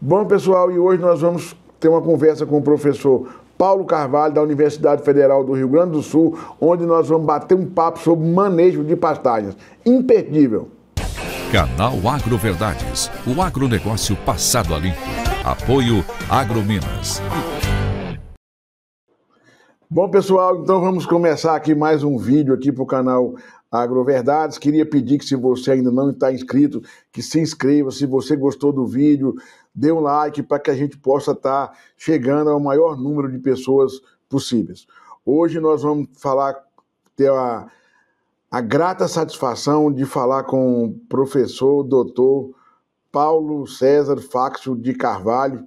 Bom, pessoal, e hoje nós vamos ter uma conversa com o professor Paulo Carvalho, da Universidade Federal do Rio Grande do Sul, onde nós vamos bater um papo sobre manejo de pastagens. Imperdível. Canal Agroverdades, o agronegócio passado a limpo. Apoio AgroMinas. Bom, pessoal, então vamos começar aqui mais um vídeo aqui para o canal Agroverdades. Queria pedir que se você ainda não está inscrito, que se inscreva. Se você gostou do vídeo, dê um like para que a gente possa estar tá chegando ao maior número de pessoas possíveis. Hoje nós vamos falar, ter a, a grata satisfação de falar com o professor doutor Paulo César Fáxio de Carvalho,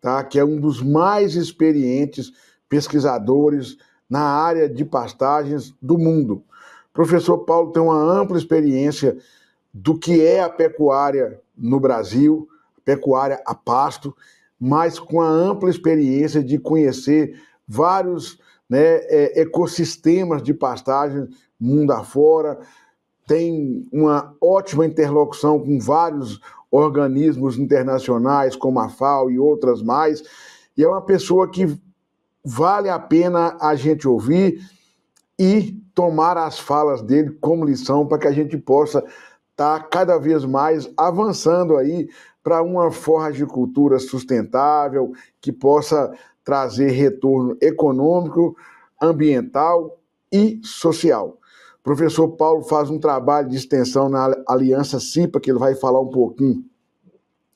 tá? que é um dos mais experientes pesquisadores na área de pastagens do mundo. O professor Paulo tem uma ampla experiência do que é a pecuária no Brasil, pecuária a pasto, mas com a ampla experiência de conhecer vários né, é, ecossistemas de pastagem mundo afora, tem uma ótima interlocução com vários organismos internacionais, como a FAO e outras mais, e é uma pessoa que vale a pena a gente ouvir e tomar as falas dele como lição para que a gente possa estar tá cada vez mais avançando aí para uma forra de cultura sustentável que possa trazer retorno econômico, ambiental e social. O professor Paulo faz um trabalho de extensão na Aliança CIPA, que ele vai falar um pouquinho,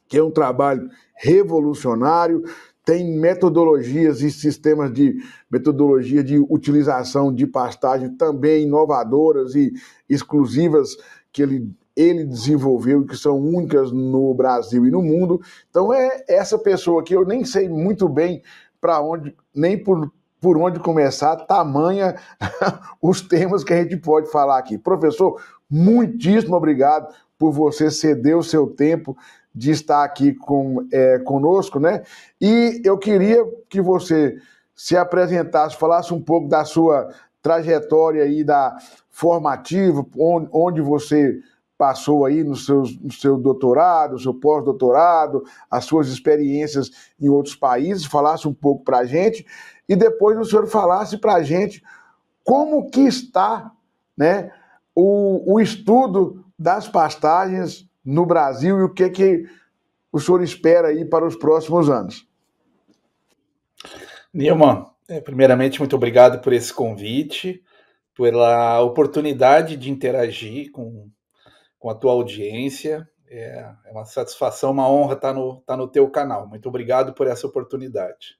que é um trabalho revolucionário, tem metodologias e sistemas de metodologia de utilização de pastagem também inovadoras e exclusivas que ele ele desenvolveu e que são únicas no Brasil e no mundo. Então é essa pessoa que eu nem sei muito bem para onde, nem por, por onde começar, tamanha os temas que a gente pode falar aqui. Professor, muitíssimo obrigado por você ceder o seu tempo de estar aqui com, é, conosco, né? E eu queria que você se apresentasse, falasse um pouco da sua trajetória aí da formativa, onde, onde você passou aí no, seu no seu doutorado, no seu pós-doutorado, as suas experiências em outros países, falasse um pouco para a gente e depois o senhor falasse para a gente como que está né, o, o estudo das pastagens no Brasil e o que, que o senhor espera aí para os próximos anos. Nilma, é, primeiramente, muito obrigado por esse convite, pela oportunidade de interagir com com a tua audiência. É, é uma satisfação, uma honra estar tá no, estar tá no teu canal. Muito obrigado por essa oportunidade.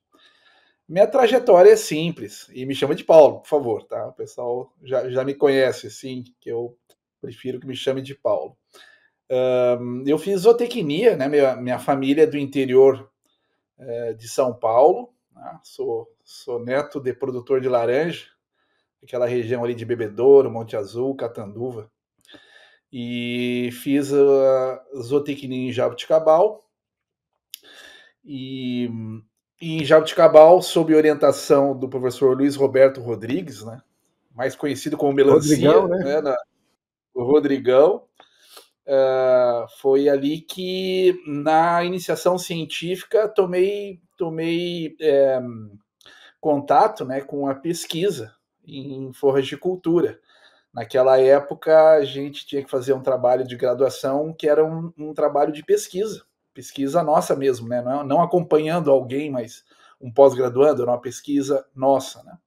Minha trajetória é simples e me chama de Paulo, por favor, tá? O pessoal já, já me conhece, sim, que eu prefiro que me chame de Paulo. Um, eu fiz zootecnia, né? Minha, minha família é do interior é, de São Paulo, né? sou, sou neto de produtor de laranja, aquela região ali de Bebedouro, Monte Azul, Catanduva e fiz a zootecnia em Jabuticabal. E, e em Jabuticabal, sob orientação do professor Luiz Roberto Rodrigues, né? mais conhecido como Melancia, Rodrigão, né? né? Na, o Rodrigão. Uh, foi ali que na iniciação científica tomei tomei é, contato né, com a pesquisa em forras de cultura. Naquela época, a gente tinha que fazer um trabalho de graduação que era um, um trabalho de pesquisa, pesquisa nossa mesmo, né? Não, não acompanhando alguém, mas um pós-graduando, era uma pesquisa nossa, né?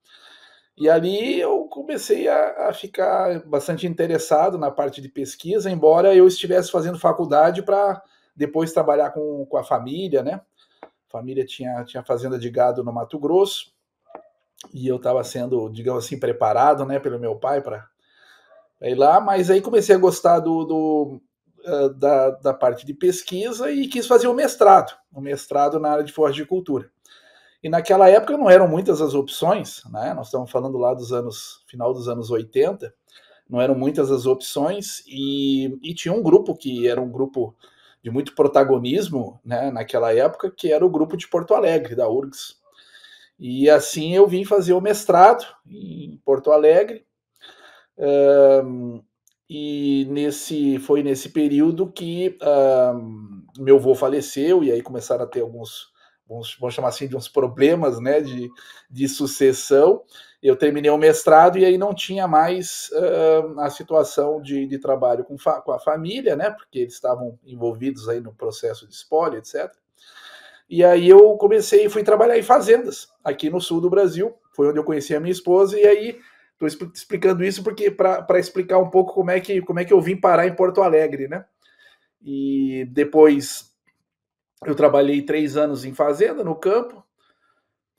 E ali eu comecei a, a, ficar bastante interessado na parte de pesquisa, embora eu estivesse fazendo faculdade para depois trabalhar com, com a família, né? A família tinha, tinha fazenda de gado no Mato Grosso e eu estava sendo, digamos assim, preparado, né, pelo meu pai para Aí lá, mas aí comecei a gostar do, do eh, da, da, parte de pesquisa e quis fazer o um mestrado, um mestrado na área de forragicultura. E naquela época não eram muitas as opções, né? Nós estamos falando lá dos anos final dos anos 80, não eram muitas as opções e, e tinha um grupo que era um grupo de muito protagonismo, né, naquela época, que era o grupo de Porto Alegre da URGS. E assim eu vim fazer o mestrado em Porto Alegre e nesse foi nesse período que meu avô faleceu e aí começaram a ter alguns vamos, vamos chamar assim de uns problemas né de, de sucessão eu terminei o mestrado e aí não tinha mais uh, a situação de, de trabalho com, com a família né porque eles estavam envolvidos aí no processo de espólio etc e aí eu comecei e fui trabalhar em fazendas aqui no sul do Brasil foi onde eu conheci a minha esposa e aí Estou explicando isso porque para explicar um pouco como é que como é que eu vim parar em Porto Alegre, né? E depois eu trabalhei três anos em fazenda, no campo,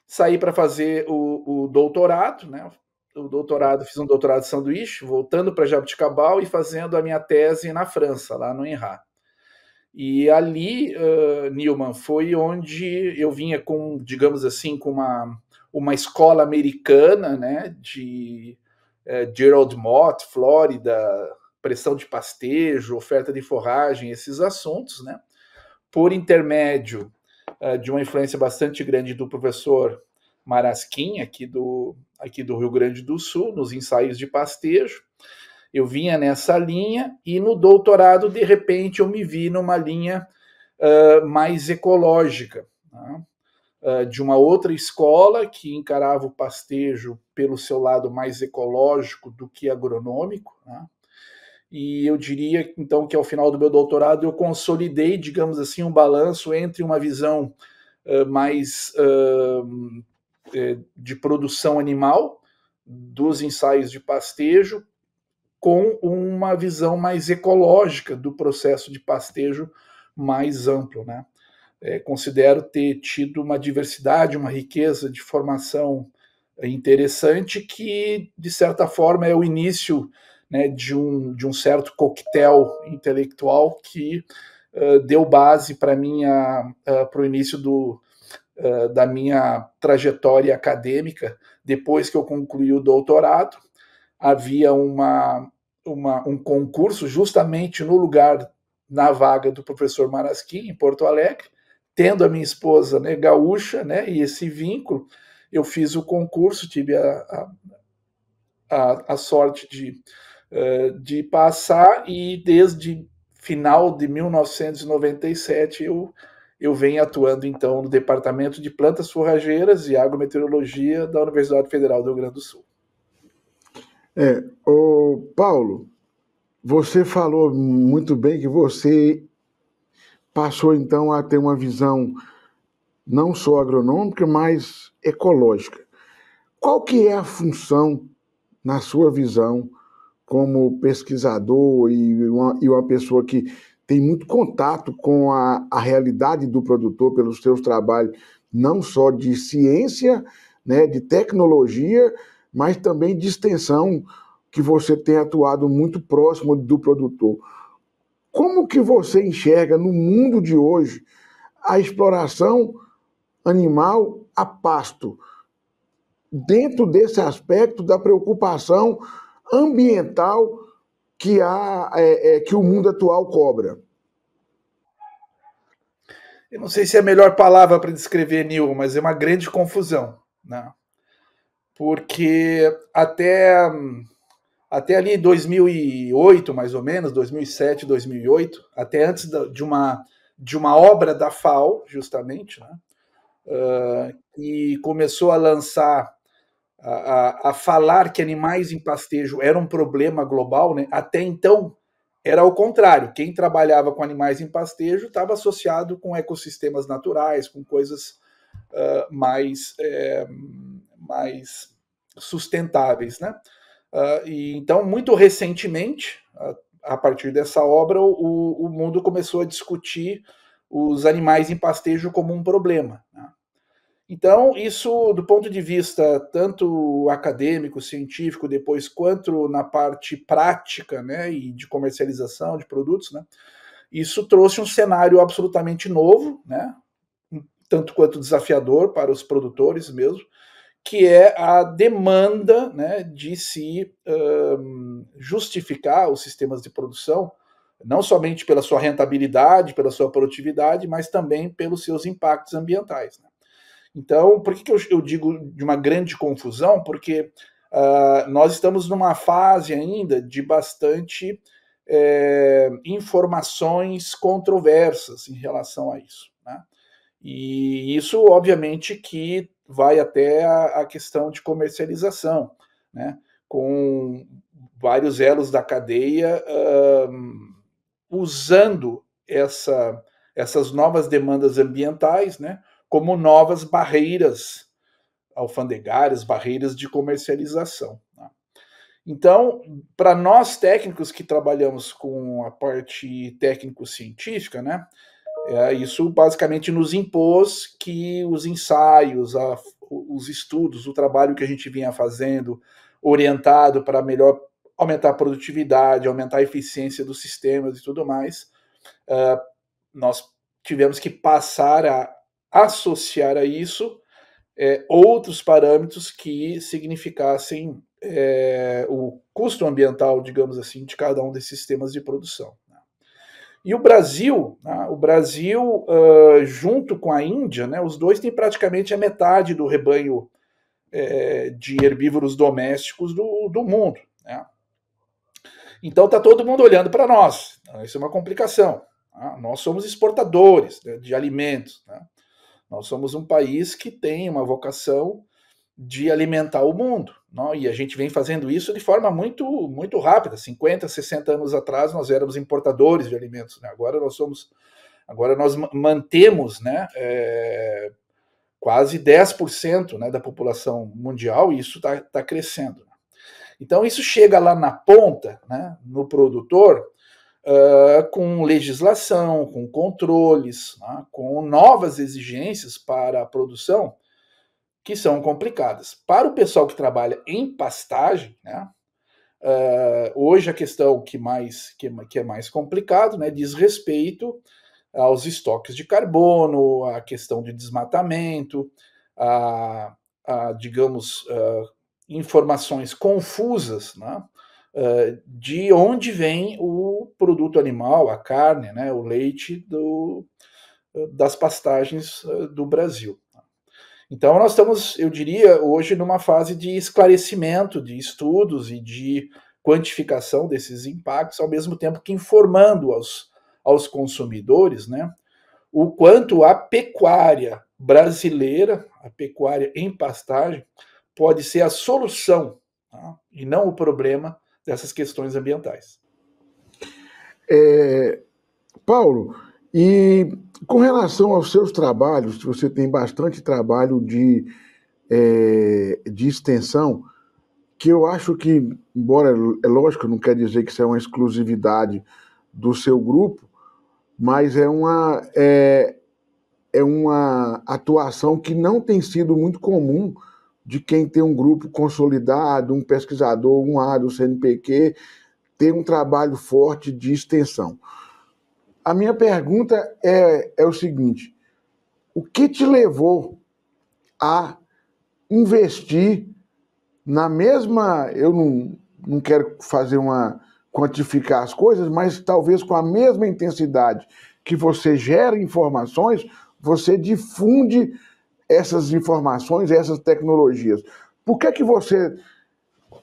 saí para fazer o, o, doutorado, né? O doutorado, fiz um doutorado de sanduíche, voltando para Jabuticabal e fazendo a minha tese na França, lá no Enra. E ali, uh, Nilman, foi onde eu vinha com, digamos assim, com uma uma escola americana, né, de é, Gerald Mott, Flórida, pressão de pastejo, oferta de forragem, esses assuntos, né, por intermédio é, de uma influência bastante grande do professor Marasquim, aqui do, aqui do Rio Grande do Sul, nos ensaios de pastejo. Eu vinha nessa linha e no doutorado, de repente, eu me vi numa linha uh, mais ecológica. Tá? Ah, de uma outra escola que encarava o pastejo pelo seu lado mais ecológico do que agronômico. Né? E eu diria, então, que ao final do meu doutorado eu consolidei, digamos assim, um balanço entre uma visão uh, mais uh, de produção animal dos ensaios de pastejo com uma visão mais ecológica do processo de pastejo mais amplo, né? é, considero ter tido uma diversidade, uma riqueza de formação interessante que, de certa forma, é o início né, de, um, de um certo coquetel intelectual que uh, deu base para uh, o início do, uh, da minha trajetória acadêmica. Depois que eu concluí o doutorado, havia uma, uma, um concurso justamente no lugar, na vaga do professor Marasquim, em Porto Alegre, tendo a minha esposa né, gaúcha, né, e esse vínculo, eu fiz o concurso, tive a, a, a sorte de, uh, de passar, e desde final de 1997 eu, eu venho atuando então no Departamento de Plantas Forrageiras e Agrometeorologia da Universidade Federal do Rio Grande do Sul. É, o Paulo, você falou muito bem que você passou então a ter uma visão não só agronômica, mas ecológica. Qual que é a função, na sua visão, como pesquisador e uma, e uma pessoa que tem muito contato com a, a realidade do produtor pelos seus trabalhos, não só de ciência, né, de tecnologia, mas também de extensão, que você tem atuado muito próximo do produtor. Como que você enxerga no mundo de hoje a exploração animal a pasto? Dentro desse aspecto da preocupação ambiental que, há, é, é, que o mundo atual cobra. Eu não sei se é a melhor palavra para descrever, Nil, mas é uma grande confusão. Né? Porque até hum, até ali 2008, mais ou menos, 2007, 2008, até antes de uma, de uma obra da FAO, justamente, né? Uh, ah, e começou a lançar, a, a, falar que animais em pastejo eram um problema global, né? até então era o contrário. Quem trabalhava com animais em pastejo estava associado com ecossistemas naturais, com coisas uh, mais, é, mais sustentáveis. Né? Uh, e então, muito recentemente, a, a partir dessa obra, o, o, mundo começou a discutir os animais em pastejo como um problema. Né? Então, isso do ponto de vista tanto acadêmico, científico, depois quanto na parte prática, né, e de comercialização de produtos, né, isso trouxe um cenário absolutamente novo, né, tanto quanto desafiador para os produtores mesmo, que é a demanda né, de se um, justificar os sistemas de produção, não somente pela sua rentabilidade, pela sua produtividade, mas também pelos seus impactos ambientais. Né? Então, por que, que eu, eu, digo de uma grande confusão? Porque uh, nós estamos numa fase ainda de bastante é, informações controversas em relação a isso. Né? E isso, obviamente, que vai até a, a questão de comercialização, né? com vários elos da cadeia um, usando essa, essas novas demandas ambientais né? como novas barreiras alfandegárias, barreiras de comercialização. Tá? Então, para nós técnicos que trabalhamos com a parte técnico-científica, né, é, isso basicamente nos impôs que os ensaios, a, os estudos, o trabalho que a gente vinha fazendo, orientado para melhor aumentar a produtividade, aumentar a eficiência dos sistemas e tudo mais, uh, nós tivemos que passar a associar a isso é, outros parâmetros que significassem é, o custo ambiental, digamos assim, de cada um desses sistemas de produção. E o Brasil, né, o Brasil uh, junto com a Índia, né, os dois têm praticamente a metade do rebanho é, de herbívoros domésticos do, do mundo. Né? Então está todo mundo olhando para nós. Então, isso é uma complicação. Tá? Nós somos exportadores né, de alimentos. Né? Nós somos um país que tem uma vocação de alimentar o mundo. Não, e a gente vem fazendo isso de forma muito, muito rápida. 50, 60 anos atrás nós éramos importadores de alimentos, né? agora nós somos, agora nós mantemos, né, é, quase 10% né, da população mundial e isso está tá crescendo. Então isso chega lá na ponta, né, no produtor, uh, com legislação, com controles, né, com novas exigências para a produção que são complicadas. Para o pessoal que trabalha em pastagem, né, uh, hoje a questão que, mais, que, que é mais complicado né, diz respeito aos estoques de carbono, a questão de desmatamento, a, a digamos, uh, informações confusas né, uh, de onde vem o produto animal, a carne, né, o leite do, das pastagens do Brasil. Então, nós estamos, eu diria, hoje numa fase de esclarecimento, de estudos e de quantificação desses impactos, ao mesmo tempo que informando aos, aos consumidores né, o quanto a pecuária brasileira, a pecuária em pastagem, pode ser a solução tá? e não o problema dessas questões ambientais. É, Paulo, e com relação aos seus trabalhos, você tem bastante trabalho de, é, de extensão, que eu acho que, embora é lógico, não quer dizer que isso é uma exclusividade do seu grupo, mas é uma, é, é uma atuação que não tem sido muito comum de quem tem um grupo consolidado, um pesquisador, um A do CNPq, ter um trabalho forte de extensão. A minha pergunta é, é o seguinte: o que te levou a investir na mesma. Eu não, não quero fazer uma. quantificar as coisas, mas talvez com a mesma intensidade que você gera informações, você difunde essas informações, essas tecnologias. Por que, é que você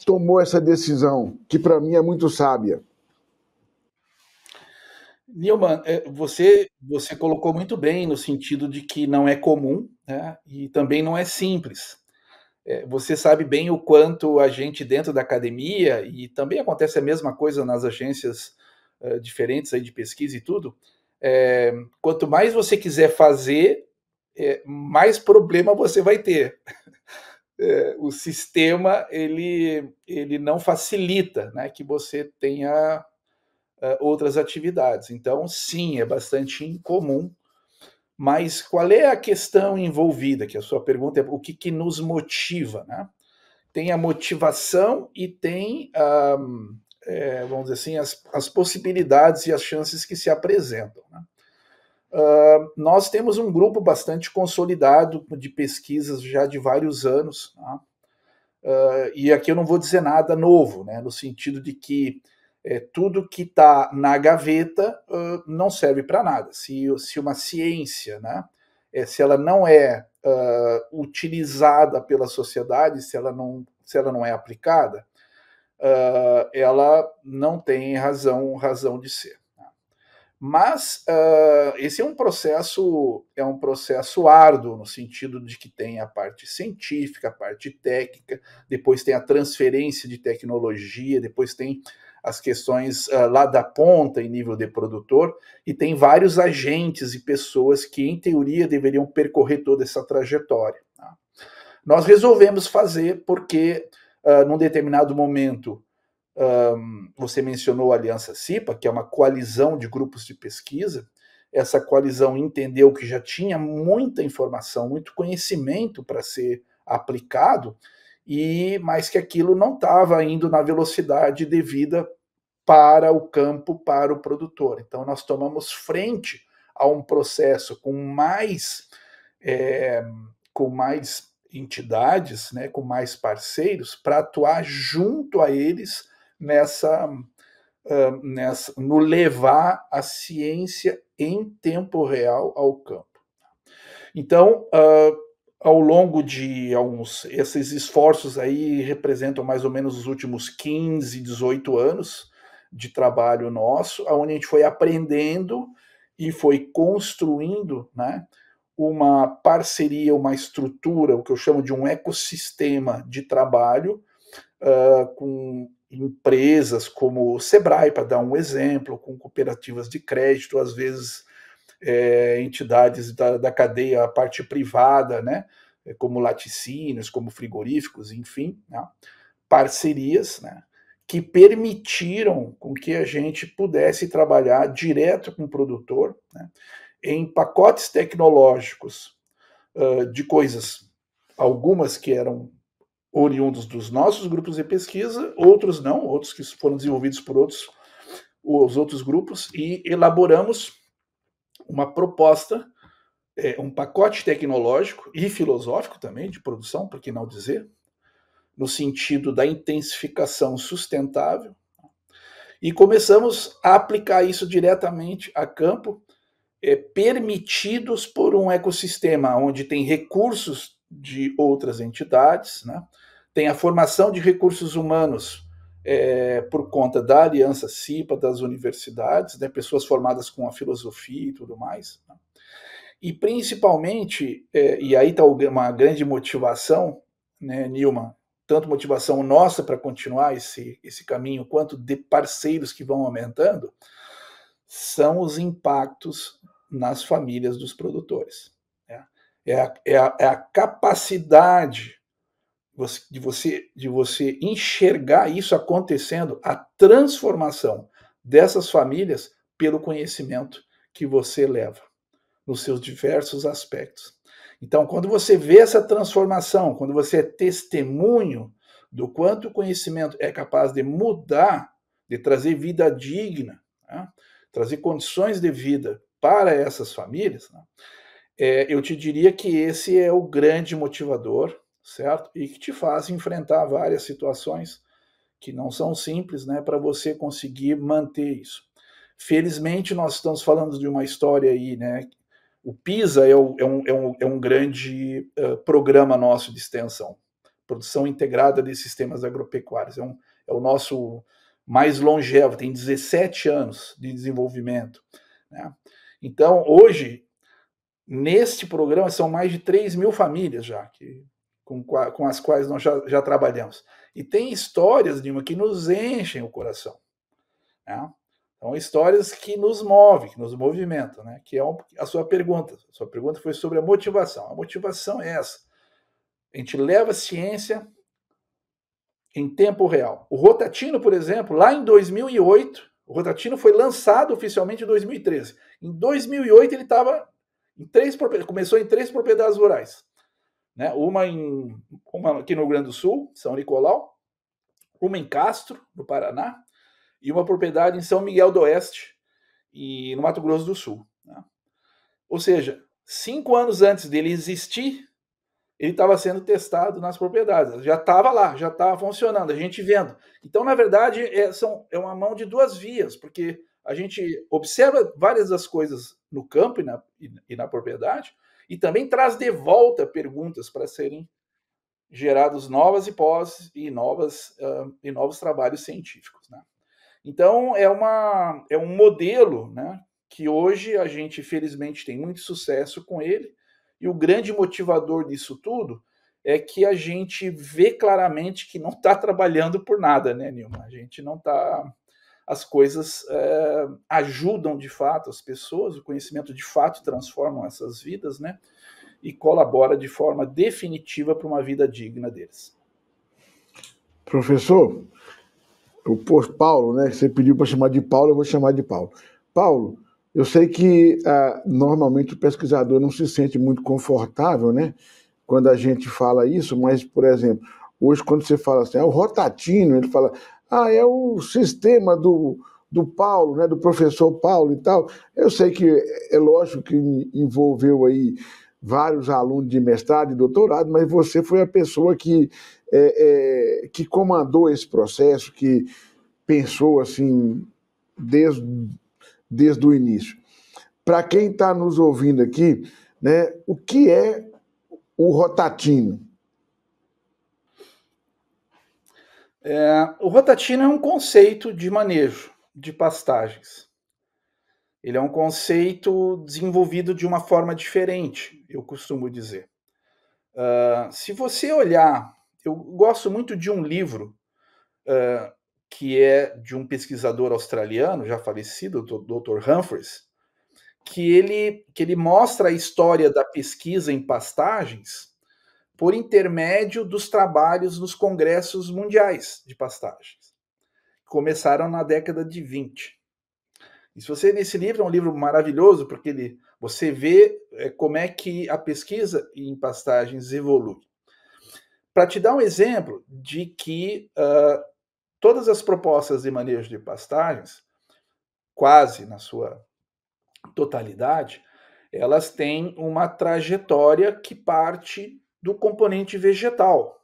tomou essa decisão, que para mim é muito sábia? Nilman, é, você, você colocou muito bem no sentido de que não é comum né? e também não é simples. É, você sabe bem o quanto a gente dentro da academia, e também acontece a mesma coisa nas agências é, diferentes aí de pesquisa e tudo, é, quanto mais você quiser fazer, é, mais problema você vai ter. É, o sistema, ele, ele não facilita né, que você tenha uh, outras atividades. Então, sim, é bastante incomum. Mas qual é a questão envolvida? Que é a sua pergunta é o que, que nos motiva, né? Tem a motivação e tem, um, é, vamos dizer assim, as, as, possibilidades e as chances que se apresentam. Né? Uh, nós temos um grupo bastante consolidado de pesquisas já de vários anos, né? uh, e aqui eu não vou dizer nada novo, né? no sentido de que é, tudo que está na gaveta uh, não serve para nada. Se, se uma ciência, né, é, se ela não é uh, utilizada pela sociedade, se ela não, se ela não é aplicada, uh, ela não tem razão, razão de ser. Mas esse é um processo é um processo árduo no sentido de que tem a parte científica, a parte técnica, depois tem a transferência de tecnologia, depois tem as questões uh, lá da ponta em nível de produtor, e tem vários agentes e pessoas que, em teoria, deveriam percorrer toda essa trajetória. Tá? Nós resolvemos fazer porque, uh, num determinado momento, um, ah, você mencionou a Aliança CIPA, que é uma coalizão de grupos de pesquisa, essa coalizão entendeu que já tinha muita informação, muito conhecimento para ser aplicado, e mais que aquilo não estava indo na velocidade devida para o campo, para o produtor. Então nós tomamos frente a um processo com mais é, com mais entidades, né, com mais parceiros, para atuar junto a eles nessa, uh, nessa no levar a ciência em tempo real ao campo. Então, uh, ao longo de alguns. Esses esforços aí representam mais ou menos os últimos 15, 18 anos de trabalho nosso, onde a gente foi aprendendo e foi construindo né, uma parceria, uma estrutura, o que eu chamo de um ecossistema de trabalho uh, com empresas como o Sebrae, para dar um exemplo, com cooperativas de crédito, às vezes é, entidades da, da cadeia, a parte privada, né? É, como laticínios, como frigoríficos, enfim, né? parcerias né? que permitiram com que a gente pudesse trabalhar direto com o produtor né? em pacotes tecnológicos uh, de coisas, algumas que eram oriundos dos nossos grupos de pesquisa, outros não, outros que foram desenvolvidos por outros os outros grupos e elaboramos uma proposta, é, um pacote tecnológico e filosófico também, de produção, por que não dizer, no sentido da intensificação sustentável, e começamos a aplicar isso diretamente a campo, é, permitidos por um ecossistema onde tem recursos de outras entidades, né? tem a formação de recursos humanos é, por conta da aliança CIPA, das universidades, né, pessoas formadas com a filosofia e tudo mais. Né? E principalmente, é, e aí está uma grande motivação, né, Nilma, tanto motivação nossa para continuar esse, esse caminho, quanto de parceiros que vão aumentando, são os impactos nas famílias dos produtores. Né? É, a, é, a, é a capacidade de você, de você enxergar isso acontecendo, a transformação dessas famílias pelo conhecimento que você leva nos seus diversos aspectos. Então, quando você vê essa transformação, quando você é testemunho do quanto o conhecimento é capaz de mudar, de trazer vida digna, né? trazer condições de vida para essas famílias, né? é, eu te diria que esse é o grande motivador certo? E que te faz enfrentar várias situações que não são simples, né, para você conseguir manter isso. Felizmente, nós estamos falando de uma história aí, né? O PISA é, o, é, um, é, um, é um, grande uh, programa nosso de extensão, produção integrada de sistemas agropecuários. É um, é, o nosso mais longevo, tem 17 anos de desenvolvimento. Né? Então, hoje, neste programa, são mais de 3 mil famílias já que com, com as quais nós já, já trabalhamos. E tem histórias, Dilma, que nos enchem o coração. Né? Então, histórias que nos movem, que nos movimentam, né? que é a sua pergunta. A sua pergunta foi sobre a motivação. A motivação é essa. A gente leva a ciência em tempo real. O Rotatino, por exemplo, lá em 2008, o Rotatino foi lançado oficialmente em 2013. Em 2008, ele estava em três começou em três propriedades rurais né? Uma em uma aqui no Rio Grande do Sul, São Nicolau, uma em Castro, no Paraná, e uma propriedade em São Miguel do Oeste, e no Mato Grosso do Sul. Né? Ou seja, cinco anos antes dele existir, ele estava sendo testado nas propriedades. Já estava lá, já estava funcionando, a gente vendo. Então, na verdade, é, são, é uma mão de duas vias, porque a gente observa várias das coisas no campo e na, e, e na propriedade, e também traz de volta perguntas para serem gerados novas hipóteses e novas uh, e novos trabalhos científicos, né? Então é uma é um modelo, né? Que hoje a gente felizmente tem muito sucesso com ele e o grande motivador disso tudo é que a gente vê claramente que não está trabalhando por nada, né, Nilma? A gente não está as coisas é, ajudam de fato as pessoas, o conhecimento de fato transforma essas vidas, né? E colabora de forma definitiva para uma vida digna deles. Professor, o Paulo, né? Você pediu para chamar de Paulo, eu vou chamar de Paulo. Paulo, eu sei que ah, normalmente o pesquisador não se sente muito confortável, né? Quando a gente fala isso, mas, por exemplo, hoje quando você fala assim, é o rotatino, ele fala, ah, é o sistema do, do Paulo, né, do professor Paulo e tal. Eu sei que é lógico que envolveu aí vários alunos de mestrado e doutorado, mas você foi a pessoa que, é, é, que comandou esse processo, que pensou assim desde, desde o início. Para quem está nos ouvindo aqui, né, o que é o rotatino? É, o rotatino é um conceito de manejo de pastagens. Ele é um conceito desenvolvido de uma forma diferente, eu costumo dizer. Uh, se você olhar, eu gosto muito de um livro uh, que é de um pesquisador australiano, já falecido, o Dr. Humphreys, que ele, que ele mostra a história da pesquisa em pastagens por intermédio dos trabalhos nos congressos mundiais de pastagens, que começaram na década de 20. E se você nesse livro é um livro maravilhoso porque ele você vê é, como é que a pesquisa em pastagens evolui. Para te dar um exemplo de que uh, todas as propostas de manejo de pastagens, quase na sua totalidade, elas têm uma trajetória que parte do componente vegetal,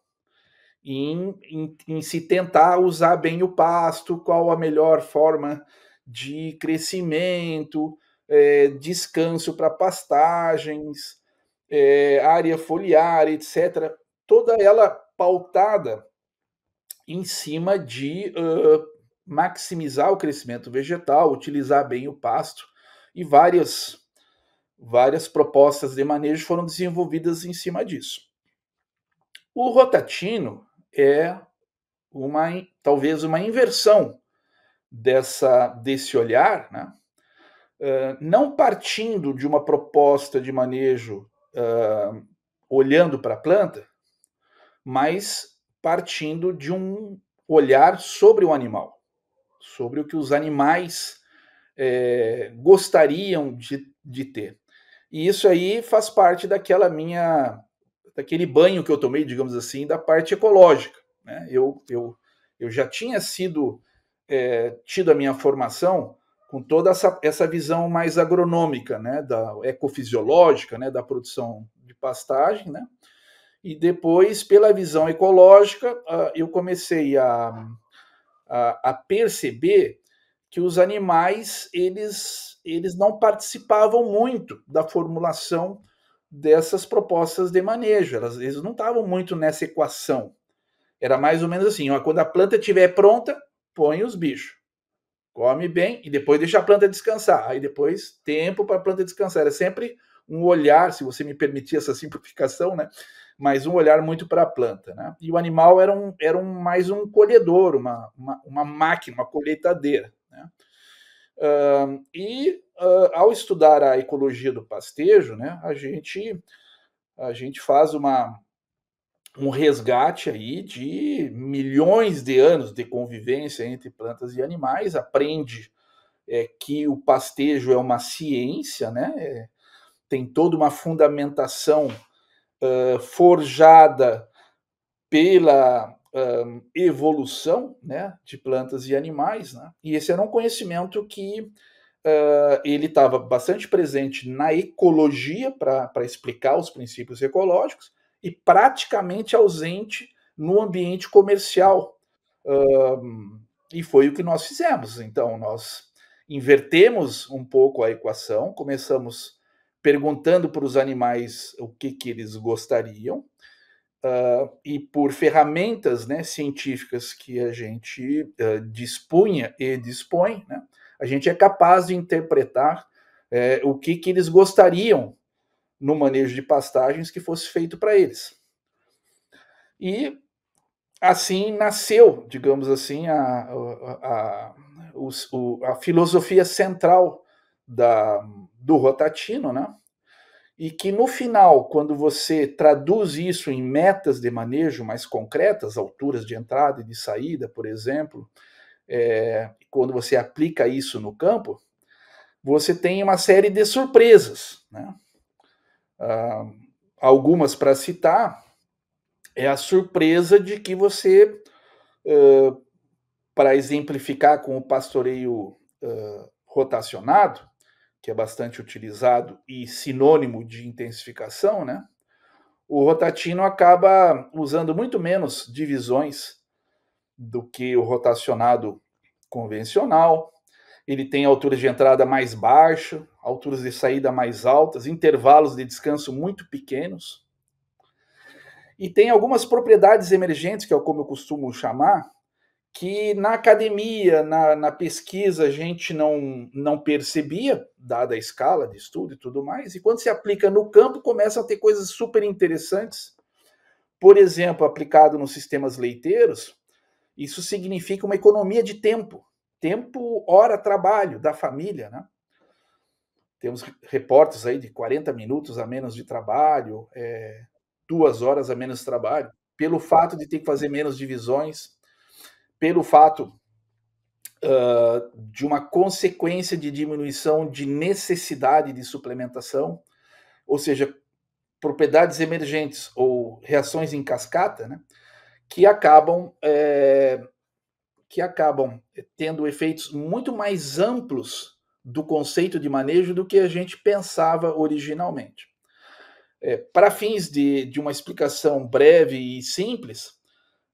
em, em, em, se tentar usar bem o pasto, qual a melhor forma de crescimento, é, descanso para pastagens, é, área foliar, etc. Toda ela pautada em cima de uh, maximizar o crescimento vegetal, utilizar bem o pasto e várias várias propostas de manejo foram desenvolvidas em cima disso. O rotatino é uma talvez uma inversão dessa desse olhar, né? Uh, não partindo de uma proposta de manejo uh, olhando para a planta, mas partindo de um olhar sobre o animal, sobre o que os animais é, gostariam de, de ter. E isso aí faz parte daquela minha daquele banho que eu tomei, digamos assim, da parte ecológica. Né? Eu, eu, eu já tinha sido é, tido a minha formação com toda essa, essa visão mais agronômica, né, da ecofisiológica, né, da produção de pastagem, né, e depois pela visão ecológica ah, eu comecei a, a, a perceber que os animais eles eles não participavam muito da formulação dessas propostas de manejo. Elas, eles não estavam muito nessa equação. Era mais ou menos assim: ó, quando a planta estiver pronta, põe os bichos. Come bem e depois deixa a planta descansar. Aí depois, tempo para a planta descansar. Era sempre um olhar, se você me permitir essa simplificação, né? Mas um olhar muito para a planta, né? E o animal era, um, era um, mais um colhedor, uma, uma, uma máquina, uma colheitadeira. Uh, e uh, ao estudar a ecologia do pastejo, né, a gente a gente faz uma um resgate aí de milhões de anos de convivência entre plantas e animais, aprende é, que o pastejo é uma ciência, né? É, tem toda uma fundamentação uh, forjada pela um, evolução né, de plantas e animais, né? e esse era um conhecimento que uh, ele estava bastante presente na ecologia para explicar os princípios ecológicos e praticamente ausente no ambiente comercial. Um, e foi o que nós fizemos. Então, nós invertemos um pouco a equação, começamos perguntando para os animais o que, que eles gostariam, uh, e por ferramentas né, científicas que a gente uh, dispunha e dispõe, né, a gente é capaz de interpretar eh, o que, que eles gostariam no manejo de pastagens que fosse feito para eles. E assim nasceu, digamos assim, a, a, a, o, a filosofia central da, do Rotatino, né? e que no final, quando você traduz isso em metas de manejo mais concretas, alturas de entrada e de saída, por exemplo, é, quando você aplica isso no campo, você tem uma série de surpresas. Né? Ah, algumas para citar é a surpresa de que você, uh, para exemplificar com o pastoreio uh, rotacionado, que é bastante utilizado e sinônimo de intensificação, né? O rotatino acaba usando muito menos divisões do que o rotacionado convencional. Ele tem alturas de entrada mais baixas, alturas de saída mais altas, intervalos de descanso muito pequenos. E tem algumas propriedades emergentes, que é como eu costumo chamar, que na academia, na, na, pesquisa, a gente não, não percebia, dada a escala de estudo e tudo mais, e quando se aplica no campo, começam a ter coisas super interessantes. Por exemplo, aplicado nos sistemas leiteiros, isso significa uma economia de tempo. Tempo, hora, trabalho da família, né? Temos reportes aí de 40 minutos a menos de trabalho, é, duas horas a menos de trabalho, pelo fato de ter que fazer menos divisões, pelo fato uh, de uma consequência de diminuição de necessidade de suplementação, ou seja, propriedades emergentes ou reações em cascata, né, que acabam é, que acabam tendo efeitos muito mais amplos do conceito de manejo do que a gente pensava originalmente. É, para fins de, de uma explicação breve e simples,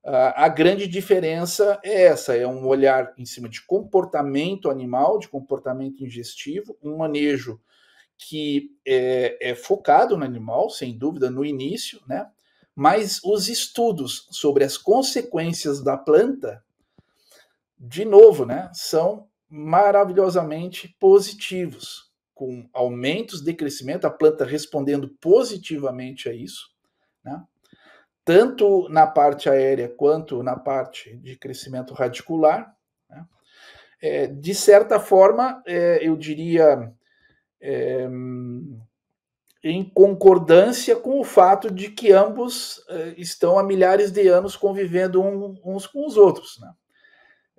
ah, a grande diferença é essa: é um olhar em cima de comportamento animal, de comportamento ingestivo, um manejo que é, é focado no animal, sem dúvida, no início, né? Mas os estudos sobre as consequências da planta, de novo, né? São maravilhosamente positivos, com aumentos de crescimento, a planta respondendo positivamente a isso, né? tanto na parte aérea quanto na parte de crescimento radicular. Né? É, de certa forma, é, eu diria é, em concordância com o fato de que ambos é, estão há milhares de anos convivendo um, uns com os outros. Né?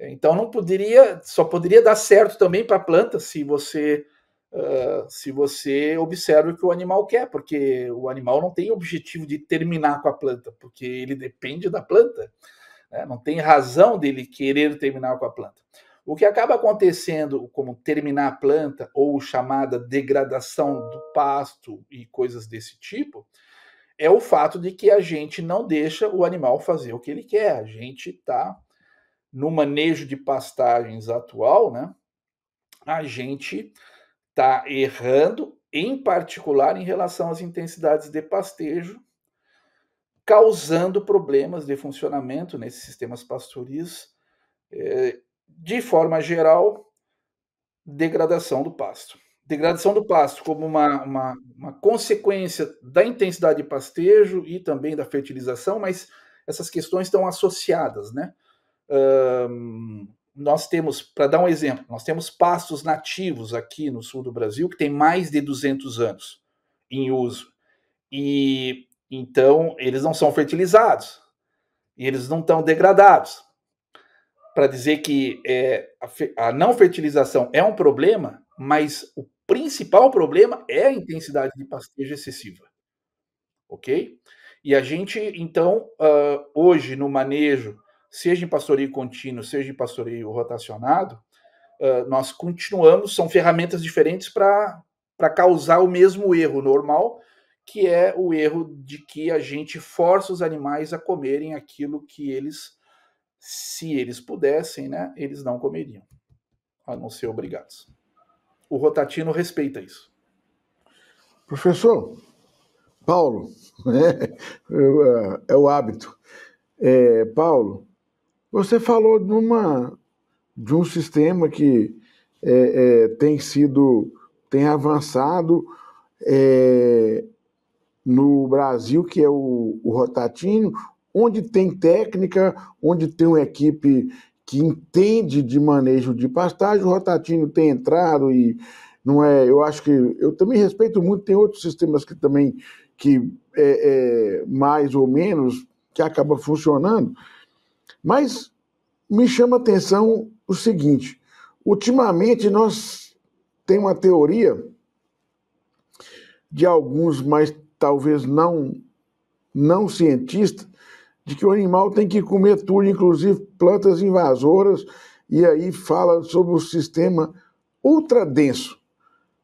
Então não poderia, só poderia dar certo também para a planta se você se você observa o que o animal quer, porque o animal não tem objetivo de terminar com a planta, porque ele depende da planta, né? não tem razão dele querer terminar com a planta. O que acaba acontecendo, como terminar a planta ou chamada degradação do pasto e coisas desse tipo, é o fato de que a gente não deixa o animal fazer o que ele quer. A gente está no manejo de pastagens atual, né? A gente está errando, em particular em relação às intensidades de pastejo, causando problemas de funcionamento nesses sistemas pastoris, é, de forma geral, degradação do pasto. Degradação do pasto como uma, uma, uma consequência da intensidade de pastejo e também da fertilização, mas essas questões estão associadas, né? Um, nós temos, para dar um exemplo, nós temos pastos nativos aqui no sul do Brasil que tem mais de 200 anos em uso. E então eles não são fertilizados e eles não estão degradados. Para dizer que é, a, a não fertilização é um problema, mas o principal problema é a intensidade de pastejo excessiva. Ok? E a gente, então, uh, hoje no manejo seja em pastoreio contínuo, seja em pastoreio rotacionado, uh, nós continuamos, são ferramentas diferentes para causar o mesmo erro normal, que é o erro de que a gente força os animais a comerem aquilo que eles, se eles pudessem, né, eles não comeriam, a não ser obrigados. O rotatino respeita isso. Professor, Paulo, é, é o hábito. É, Paulo, você falou de, de um sistema que é, é, tem sido, tem avançado é, no Brasil, que é o, o rotatino, onde tem técnica, onde tem uma equipe que entende de manejo de pastagem, o rotatino tem entrado e não é. Eu acho que eu também respeito muito. Tem outros sistemas que também que é, é, mais ou menos que acaba funcionando. Mas me chama a atenção o seguinte: ultimamente nós tem uma teoria de alguns, mas talvez não não cientistas, de que o animal tem que comer tudo, inclusive plantas invasoras, e aí fala sobre o sistema ultradenso.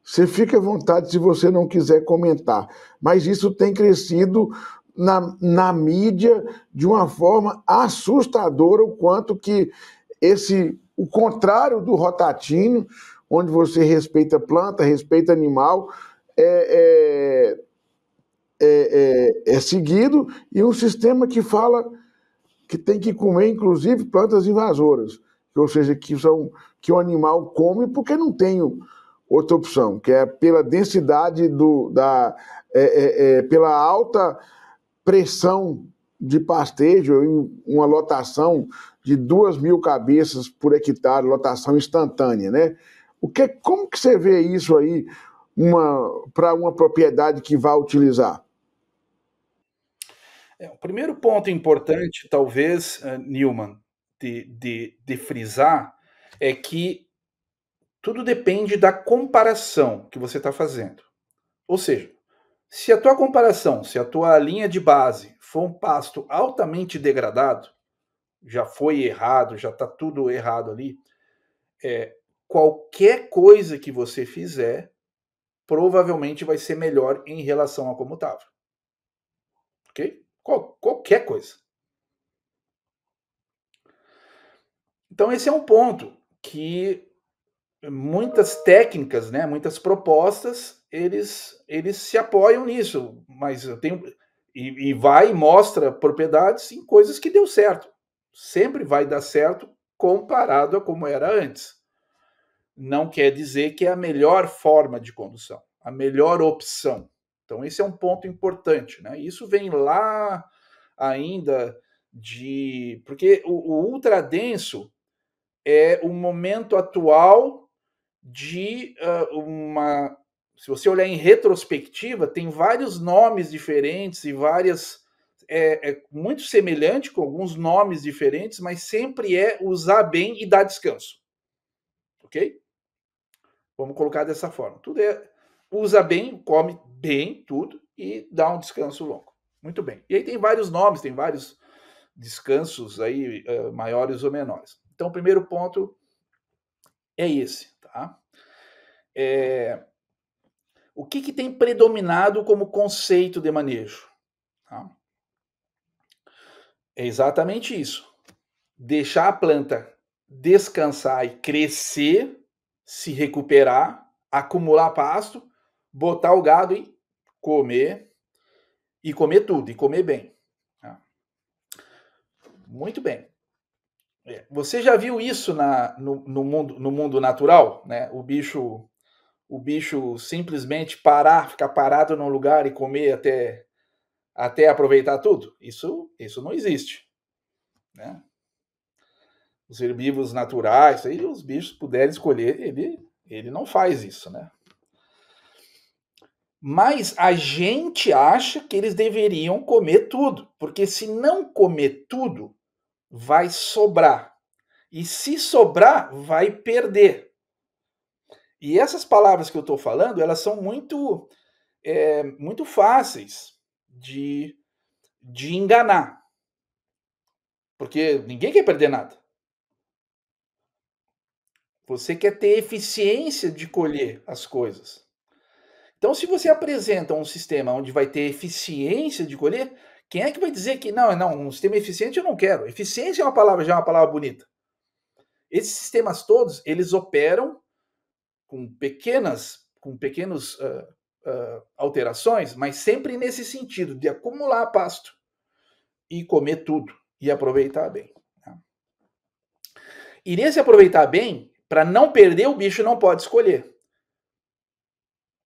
Você fica à vontade se você não quiser comentar, mas isso tem crescido na, na mídia de uma forma assustadora, o quanto que esse o contrário do rotatino, onde você respeita planta, respeita animal, é, é, é, é seguido, e um sistema que fala que tem que comer, inclusive, plantas invasoras, ou seja, que, são, que o animal come porque não tem outra opção, que é pela densidade, do, da, pela alta pressão de pastejo, uma lotação de duas mil cabeças por hectare, lotação instantânea, né? O que, como que você vê isso aí para uma propriedade que vai utilizar? É, o primeiro ponto importante, talvez, uh, Newman, de, de, de frisar é que tudo depende da comparação que você está fazendo. Ou seja, se a tua comparação, se a tua linha de base for um pasto altamente degradado, já foi errado, já está tudo errado ali, é, qualquer coisa que você fizer provavelmente vai ser melhor em relação a como estava. Ok? Qual, qualquer coisa. Então, esse é um ponto que muitas técnicas, né, muitas propostas eles, eles se apoiam nisso, mas eu tenho. E, e vai e mostra propriedades em coisas que deu certo. Sempre vai dar certo comparado a como era antes. Não quer dizer que é a melhor forma de condução, a melhor opção. Então, esse é um ponto importante. Né? Isso vem lá ainda de. Porque o, o ultradenso é o momento atual de uh, uma se você olhar em retrospectiva, tem vários nomes diferentes e várias. É, é, muito semelhante, com alguns nomes diferentes, mas sempre é usar bem e dar descanso. Ok? Vamos colocar dessa forma. Tudo é. Usa bem, come bem tudo e dá um descanso longo. Muito bem. E aí tem vários nomes, tem vários descansos aí, uh, maiores ou menores. Então, o primeiro ponto é esse, tá? É o que, que tem predominado como conceito de manejo? Tá? É exatamente isso. Deixar a planta descansar e crescer, se recuperar, acumular pasto, botar o gado e comer, e comer tudo, e comer bem. Tá? Muito bem. É, você já viu isso na, no, no, mundo, no mundo natural? Né? O bicho o bicho simplesmente parar, ficar parado num lugar e comer até, até aproveitar tudo. Isso, isso não existe. Né? Os herbívoros naturais, aí os bichos puderem escolher, ele, ele não faz isso, né? Mas a gente acha que eles deveriam comer tudo, porque se não comer tudo, vai sobrar. E se sobrar, vai perder. E essas palavras que eu estou falando, elas são muito, é, muito fáceis de, de enganar. Porque ninguém quer perder nada. Você quer ter eficiência de colher as coisas. Então, se você apresenta um sistema onde vai ter eficiência de colher, quem é que vai dizer que não, não, um sistema eficiente eu não quero? Eficiência é uma palavra, já é uma palavra bonita. Esses sistemas todos, eles operam com pequenas, com pequenos uh, uh, alterações, mas sempre nesse sentido de acumular pasto e comer tudo e aproveitar bem. Né? E nesse aproveitar bem, para não perder, o bicho não pode escolher.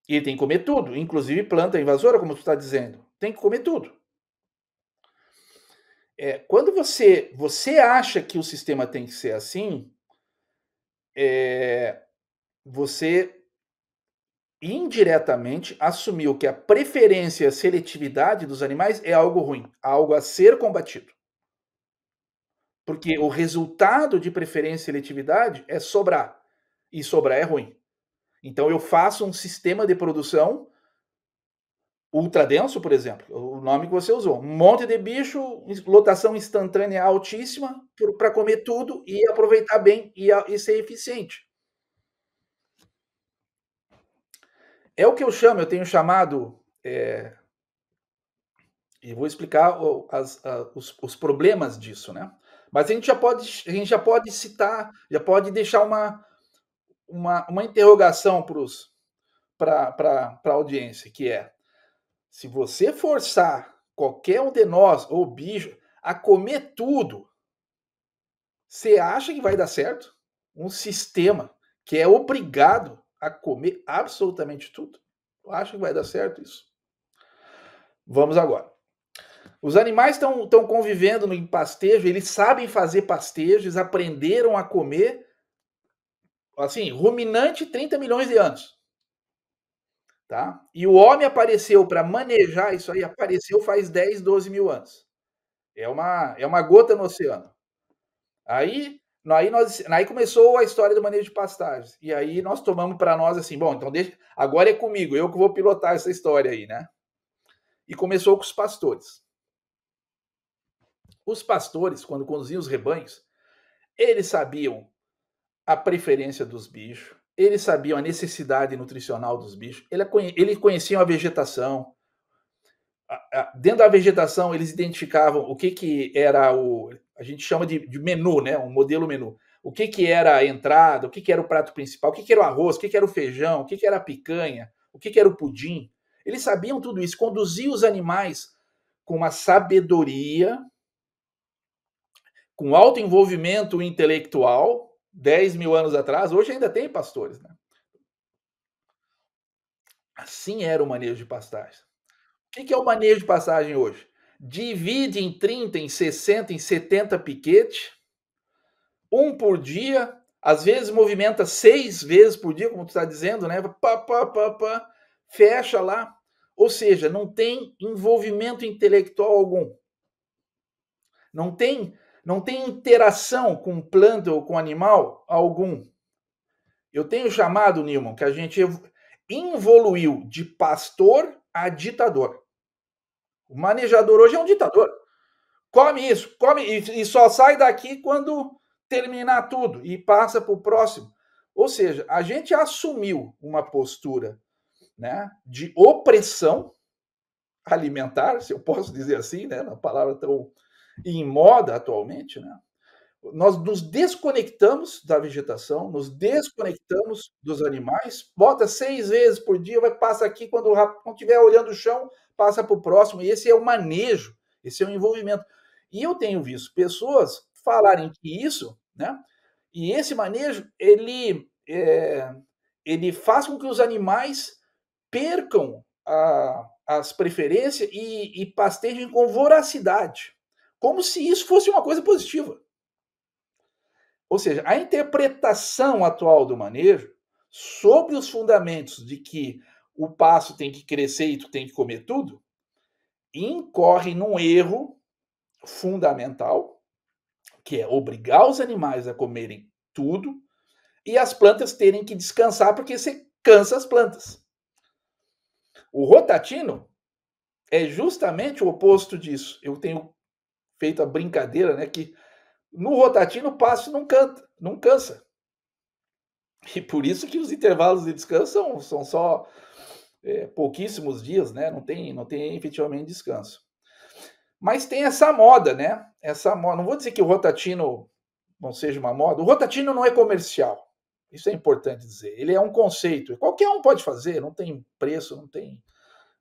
ele tem que comer tudo, inclusive planta invasora, como tu está dizendo. Tem que comer tudo. É, quando você você acha que o sistema tem que ser assim, é, você indiretamente assumiu que é a preferência e a seletividade dos animais é algo ruim, algo a ser combatido. Porque o resultado de preferência e seletividade é sobrar, e sobrar é ruim. Então eu faço um sistema de produção ultradenso, por exemplo, o nome que você usou, um monte de bicho, lotação instantânea altíssima para comer tudo e aproveitar bem e, e ser eficiente. É o que eu chamo, eu tenho chamado, é, e vou explicar as, as, os, os, problemas disso, né? Mas a gente já pode, a gente já pode citar, já pode deixar uma, uma, uma interrogação para a audiência, que é se você forçar qualquer um de nós, ou bicho, a comer tudo, você acha que vai dar certo? Um sistema que é obrigado a comer absolutamente tudo. Eu acho que vai dar certo isso. Vamos agora. Os animais estão convivendo no pastejo, eles sabem fazer pastejos, aprenderam a comer, assim, ruminante 30 milhões de anos. Tá? E o homem apareceu para manejar isso aí, apareceu faz 10, 12 mil anos. É uma, é uma gota no oceano. Aí Aí, nós, aí começou a história do manejo de pastagens. E aí nós tomamos para nós assim, bom, então deixa, agora é comigo, eu que vou pilotar essa história aí, né? E começou com os pastores. Os pastores, quando conduziam os rebanhos, eles sabiam a preferência dos bichos, eles sabiam a necessidade nutricional dos bichos, é eles conheciam a vegetação. Dentro da vegetação, eles identificavam o que, que era o a gente chama de, de, menu, né? Um modelo menu. O que, que era a entrada, o que, que era o prato principal, o que, que era o arroz, o que, que era o feijão, o que, que era a picanha, o que, que era o pudim. Eles sabiam tudo isso, conduziam os animais com uma sabedoria, com alto envolvimento intelectual, 10 mil anos atrás, hoje ainda tem pastores, né? Assim era o manejo de pastagem. O que é o manejo de pastagem hoje? divide em 30, em 60, em 70 piquete, um por dia, às vezes movimenta seis vezes por dia, como tu está dizendo, né? Pá, pá, pá, pá, fecha lá. Ou seja, não tem envolvimento intelectual algum. Não tem, não tem interação com planta ou com animal algum. Eu tenho chamado, Nilman, que a gente evoluiu de pastor a ditador. O manejador hoje é um ditador. Come isso, come e, só sai daqui quando terminar tudo e passa para o próximo. Ou seja, a gente assumiu uma postura né, de opressão alimentar, se eu posso dizer assim, né, na palavra tão em moda atualmente, né? Nós nos desconectamos da vegetação, nos desconectamos dos animais, bota seis vezes por dia, vai passa aqui quando, não estiver olhando o chão, passa para o próximo, e esse é o manejo, esse é o envolvimento. E eu tenho visto pessoas falarem que isso, né? E esse manejo, ele, é, ele faz com que os animais percam a, as preferências e, e pastejem com voracidade, como se isso fosse uma coisa positiva. Ou seja, a interpretação atual do manejo sobre os fundamentos de que o passo tem que crescer e tu tem que comer tudo, incorre num erro fundamental, que é obrigar os animais a comerem tudo e as plantas terem que descansar porque você cansa as plantas. O rotatino é justamente o oposto disso. Eu tenho feito a brincadeira, né, que no rotatino o passo não canta, não cansa. E por isso que os intervalos de descanso são, são só é, pouquíssimos dias, né? Não tem, não tem efetivamente descanso. Mas tem essa moda, né? Essa moda. Não vou dizer que o rotatino não seja uma moda. O rotatino não é comercial. Isso é importante dizer. Ele é um conceito. Qualquer um pode fazer. Não tem preço, não tem,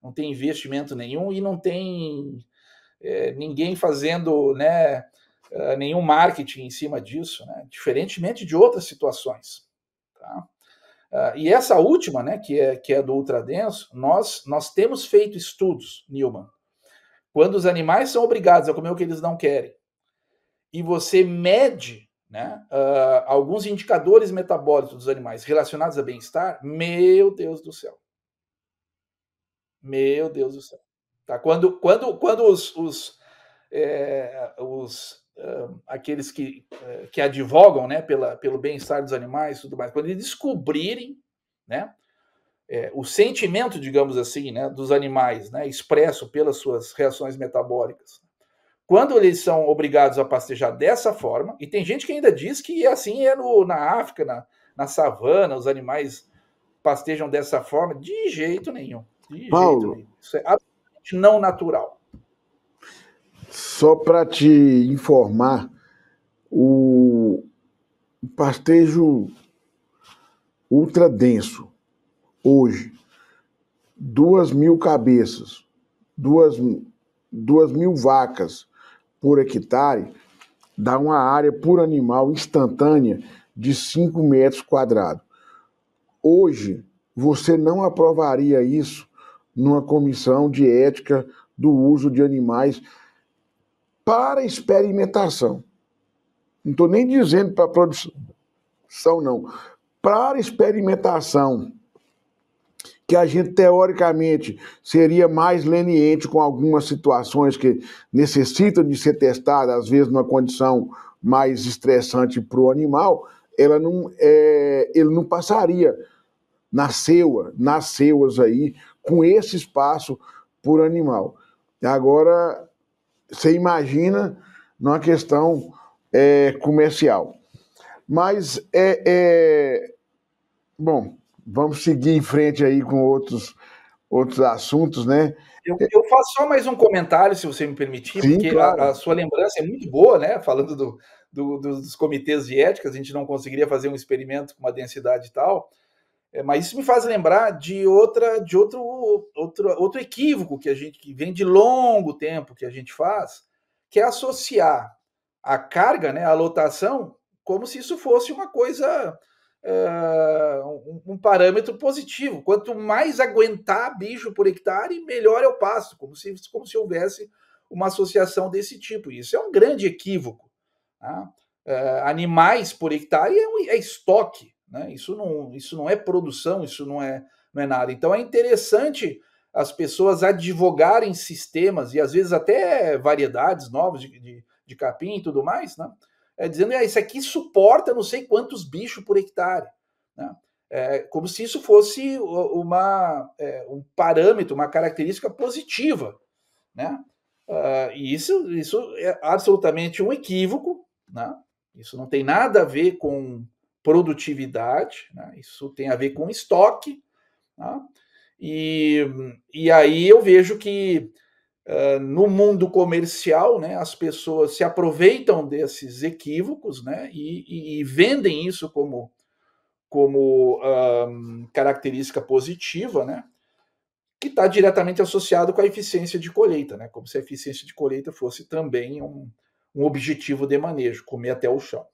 não tem investimento nenhum e não tem é, ninguém fazendo, né? Ah, nenhum marketing em cima disso, né? Diferentemente de outras situações, tá? Uh, e essa última, né, que é, que é do ultradenso, nós, nós temos feito estudos, Newman, quando os animais são obrigados a comer o que eles não querem, e você mede né, uh, alguns indicadores metabólicos dos animais relacionados a bem-estar, meu Deus do céu. Meu Deus do céu. Tá? Quando, quando, quando os, os, é, os uh, aqueles que, uh, que advogam né, pela, pelo bem-estar dos animais e tudo mais, quando eles descobrirem né, é, o sentimento, digamos assim, né, dos animais, né, expresso pelas suas reações metabólicas, quando eles são obrigados a pastejar dessa forma, e tem gente que ainda diz que é assim é no, na África, na, na savana, os animais pastejam dessa forma, de jeito nenhum. De Paulo, jeito nenhum. Isso é absolutamente não natural. Só para te informar, o pastejo ultra denso, hoje, duas mil cabeças, duas, duas mil vacas por hectare, dá uma área por animal instantânea de 5 metros quadrados. Hoje, você não aprovaria isso numa comissão de ética do uso de animais para experimentação. Não estou nem dizendo para produção, não. Para experimentação, que a gente teoricamente seria mais leniente com algumas situações que necessitam de ser testadas, às vezes numa condição mais estressante para o animal, ela não, é, ele não passaria nas nasceu aí com esse espaço por animal. Agora você imagina numa questão é, comercial. Mas é, é, Bom, vamos seguir em frente aí com outros, outros assuntos, né? Eu, eu faço só mais um comentário, se você me permitir, Sim, porque claro. a, a, sua lembrança é muito boa, né? Falando do, do, dos comitês de ética, a gente não conseguiria fazer um experimento com uma densidade tal. É, mas isso me faz lembrar de outra, de outro, outro, outro equívoco que a gente que vem de longo tempo que a gente faz, que é associar a carga, né, a lotação, como se isso fosse uma coisa Uh, um, um, parâmetro positivo. Quanto mais aguentar bicho por hectare, melhor é o pasto, como se, como se houvesse uma associação desse tipo. Isso é um grande equívoco. Uh, animais por hectare é, um, é estoque. Né? Isso, não, isso não é produção, isso não é, não é nada. Então é interessante as pessoas advogarem sistemas e às vezes até variedades novas de, de, de capim e tudo mais, né? É, dizendo que ah, isso aqui suporta não sei quantos bichos por hectare. Né? É, como se isso fosse uma, é, um parâmetro, uma característica positiva. Né? Uh, e isso, isso é absolutamente um equívoco. Né? Isso não tem nada a ver com produtividade, né? isso tem a ver com estoque, né? e, e aí eu vejo que uh, no mundo comercial né, as pessoas se aproveitam desses equívocos né, e, e, e vendem isso como, como característica positiva, né? que está diretamente associado com a eficiência de colheita, né? como se a eficiência de colheita fosse também um, um objetivo de manejo, comer até o chão.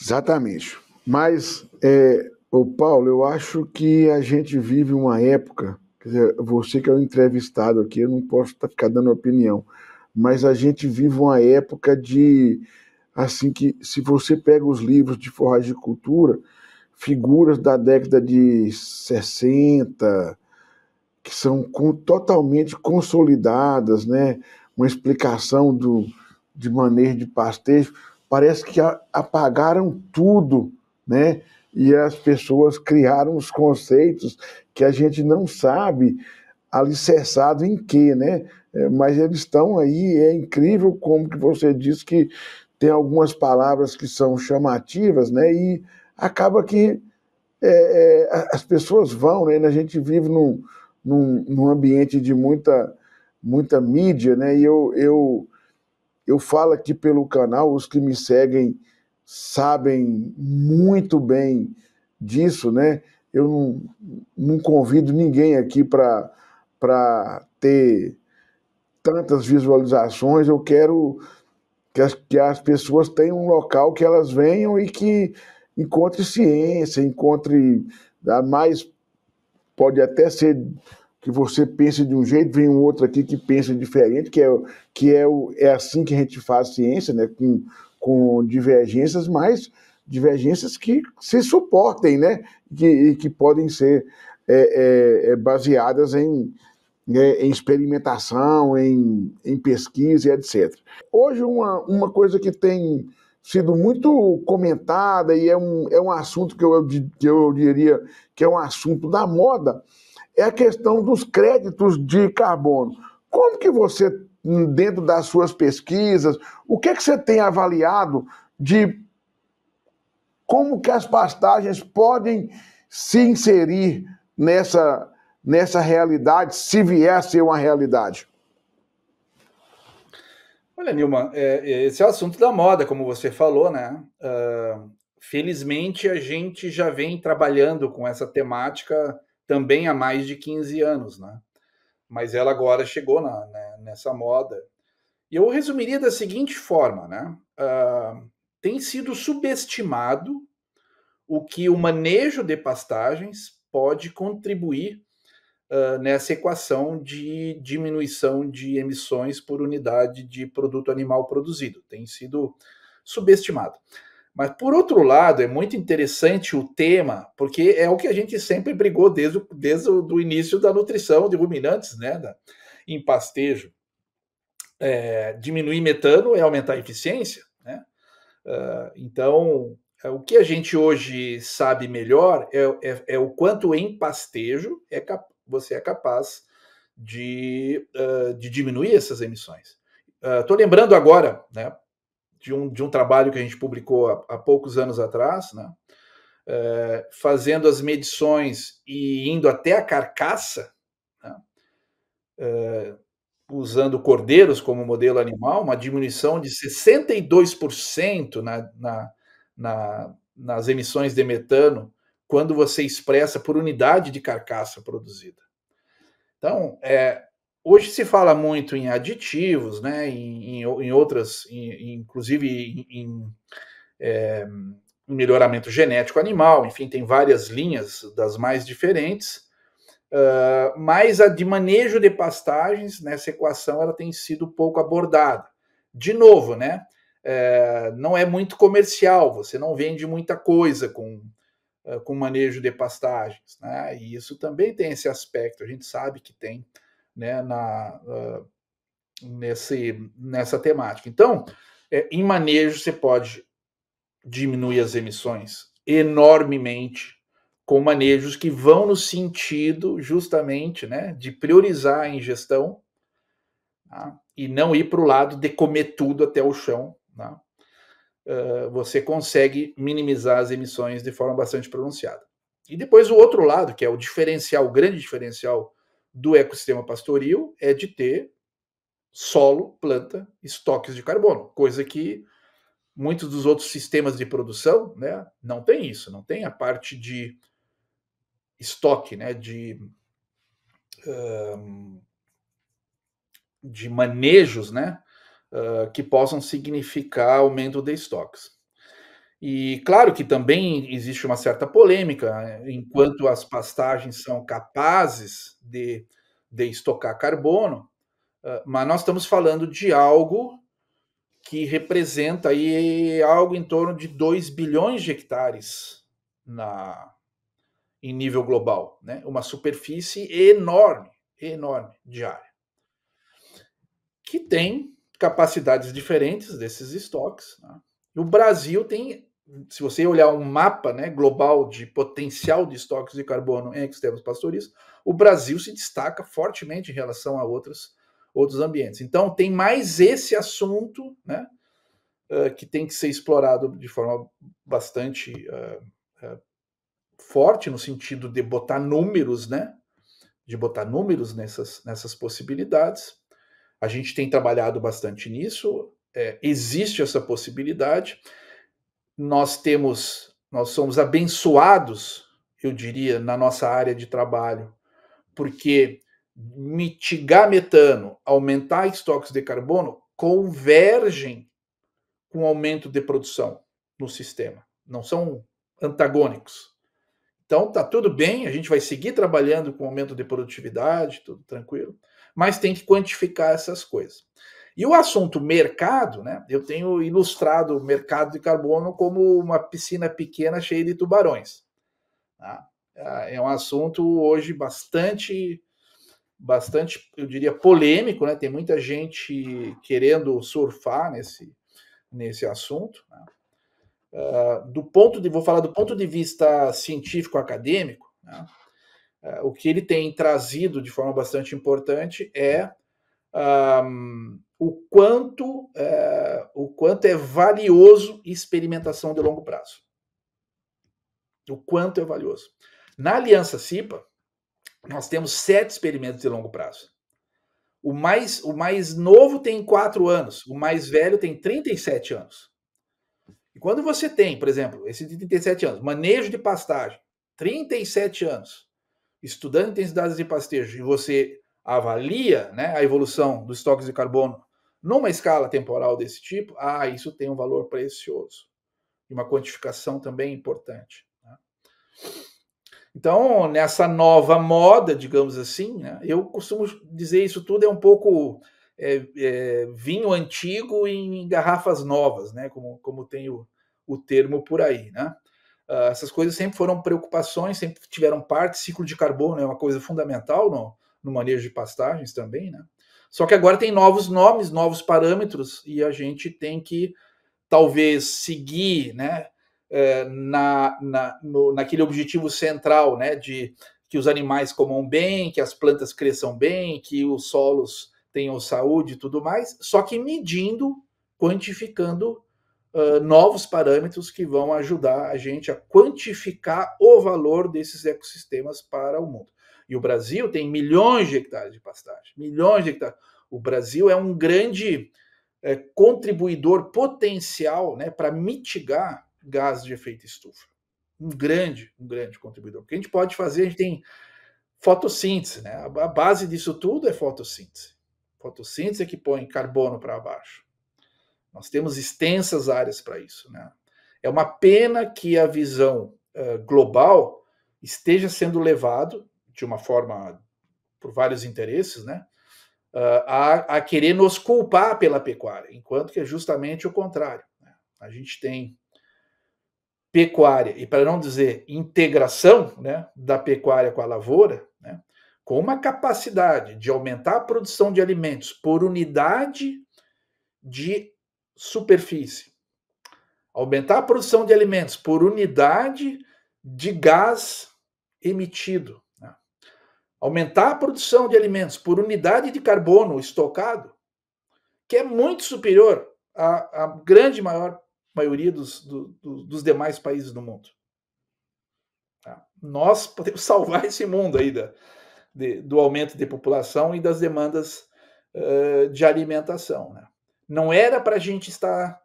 Exatamente. Mas, é, o Paulo, eu acho que a gente vive uma época, quer dizer, você que é o entrevistado aqui, eu não posso tá, ficar dando opinião, mas a gente vive uma época de, assim, que se você pega os livros de forragem de cultura, figuras da década de 60, que são com, totalmente consolidadas, né? uma explicação do, de maneira de pastejo, parece que apagaram tudo, né? E as pessoas criaram os conceitos que a gente não sabe alicerçado em quê, né? É, mas eles estão aí, é incrível como que você diz que tem algumas palavras que são chamativas, né? E acaba que é, é, as pessoas vão, né? A gente vive num, num, num, ambiente de muita, muita mídia, né? E eu, eu eu falo aqui pelo canal, os que me seguem sabem muito bem disso, né? Eu não, não convido ninguém aqui para ter tantas visualizações. Eu quero que as, que as pessoas tenham um local que elas venham e que encontre ciência, encontre a mais pode até ser que você pensa de um jeito, vem um outro aqui que pensa diferente, que é, que é, o, é assim que a gente faz ciência, né? com, com divergências, mas divergências que se suportem, né? Que, que podem ser é, é, é baseadas em, né, em experimentação, em, em pesquisa, etc. Hoje, uma, uma coisa que tem sido muito comentada e é um, é um assunto que eu, que eu diria que é um assunto da moda, é a questão dos créditos de carbono. Como que você, dentro das suas pesquisas, o que é que você tem avaliado de como que as pastagens podem se inserir nessa, nessa realidade, se vier a ser uma realidade? Olha, Nilma, é, é esse é o assunto da moda, como você falou, né? Uh, felizmente, a gente já vem trabalhando com essa temática também há mais de 15 anos, né? Mas ela agora chegou na, né, nessa moda. E eu resumiria da seguinte forma, né? Uh, tem sido subestimado o que o manejo de pastagens pode contribuir uh, nessa equação de diminuição de emissões por unidade de produto animal produzido. Tem sido subestimado. Mas, por outro lado, é muito interessante o tema, porque é o que a gente sempre brigou desde, o, desde o início da nutrição de ruminantes, né? Da, em pastejo. É, diminuir metano é aumentar a eficiência, né? Uh, então, é, o que a gente hoje sabe melhor é, é, é o quanto em pastejo é você é capaz de, uh, de diminuir essas emissões. Estou uh, ah, lembrando agora, né? de um, de um trabalho que a gente publicou há, há poucos anos atrás, né? É, fazendo as medições e indo até a carcaça, né? é, usando cordeiros como modelo animal, uma diminuição de 62% na, na, na, nas emissões de metano quando você expressa por unidade de carcaça produzida. Então, é, Hoje se fala muito em aditivos, né, em, em, outras, em, inclusive em, é, melhoramento genético animal, enfim, tem várias linhas das mais diferentes, uh, mas a de manejo de pastagens, nessa equação, ela tem sido pouco abordada. De novo, né, é, não é muito comercial, você não vende muita coisa com, ah, com manejo de pastagens, né, e isso também tem esse aspecto, a gente sabe que tem né, na, uh, nesse, nessa temática. Então, é, em manejo, você pode diminuir as emissões enormemente com manejos que vão no sentido justamente né, de priorizar a ingestão tá? e não ir para o lado de comer tudo até o chão. Tá? Uh, você consegue minimizar as emissões de forma bastante pronunciada. E depois o outro lado, que é o diferencial, o grande diferencial do ecossistema pastoril é de ter solo, planta, estoques de carbono, coisa que muitos dos outros sistemas de produção né, não tem isso, não tem a parte de estoque, né, de, um, de manejos né, uh, que possam significar aumento de estoques. E claro que também existe uma certa polêmica, né, enquanto as pastagens são capazes de, de estocar carbono, ah, mas nós estamos falando de algo que representa aí algo em torno de 2 bilhões de hectares na, em nível global, né? uma superfície enorme, enorme de área, que tem capacidades diferentes desses estoques. Né? O Brasil tem se você olhar um mapa né, global de potencial de estoques de carbono em extremos pastoris, o Brasil se destaca fortemente em relação a outros, outros ambientes. Então, tem mais esse assunto né, uh, que tem que ser explorado de forma bastante uh, uh, forte, no sentido de botar números, né, de botar números nessas, nessas possibilidades. A gente tem trabalhado bastante nisso, é, existe essa possibilidade nós temos, nós somos abençoados, eu diria, na nossa área de trabalho, porque mitigar metano, aumentar estoques de carbono, convergem com o aumento de produção no sistema, não são antagônicos. Então tá tudo bem, a gente vai seguir trabalhando com aumento de produtividade, tudo tranquilo, mas tem que quantificar essas coisas. E o assunto mercado, né? Eu tenho ilustrado o mercado de carbono como uma piscina pequena cheia de tubarões. Tá? É, é um assunto hoje bastante, bastante, eu diria, polêmico, né? Tem muita gente querendo surfar nesse, nesse assunto. Né? Uh, do ponto de, vou falar do ponto de vista científico-acadêmico, né? uh, o que ele tem trazido de forma bastante importante é ah, o quanto, é, o quanto é valioso experimentação de longo prazo. O quanto é valioso. Na Aliança CIPA, nós temos sete experimentos de longo prazo. O mais, o mais novo tem quatro anos, o mais velho tem 37 anos. E quando você tem, por exemplo, esse de 37 anos, manejo de pastagem, 37 anos, estudando intensidades de pastejo, e você avalia né, a evolução dos estoques de carbono numa escala temporal desse tipo, ah, isso tem um valor precioso e uma quantificação também importante. Né? Então, nessa nova moda, digamos assim, né, eu costumo dizer isso tudo é um pouco é, é, vinho antigo em garrafas novas, né? Como, como tem o, o termo por aí, né? Uh, essas coisas sempre foram preocupações, sempre tiveram parte. Ciclo de carbono é uma coisa fundamental no, no manejo de pastagens também, né? Só que agora tem novos nomes, novos parâmetros, e a gente tem que talvez seguir né, é, na, na, no, naquele objetivo central né, de que os animais comam bem, que as plantas cresçam bem, que os solos tenham saúde e tudo mais, só que medindo, quantificando uh, novos parâmetros que vão ajudar a gente a quantificar o valor desses ecossistemas para o mundo. E o Brasil tem milhões de hectares de pastagem, milhões de hectares. O Brasil é um grande é, contribuidor potencial né, para mitigar gases de efeito estufa. Um grande, um grande contribuidor. O que a gente pode fazer, a gente tem fotossíntese, né? A base disso tudo é fotossíntese. Fotossíntese é que põe carbono para baixo. Nós temos extensas áreas para isso, né? É uma pena que a visão uh, global esteja sendo levado de uma forma por vários interesses, né? Ah, a, a querer nos culpar pela pecuária, enquanto que é justamente o contrário. Né? A gente tem pecuária, e para não dizer integração né, da pecuária com a lavoura, né, com uma capacidade de aumentar a produção de alimentos por unidade de superfície, aumentar a produção de alimentos por unidade de gás emitido, aumentar a produção de alimentos por unidade de carbono estocado, que é muito superior à, à grande maior maioria dos, do, do, dos demais países do mundo. Tá? Nós podemos salvar esse mundo aí da, de, do aumento de população e das demandas uh, de alimentação. Né? Não era para a gente estar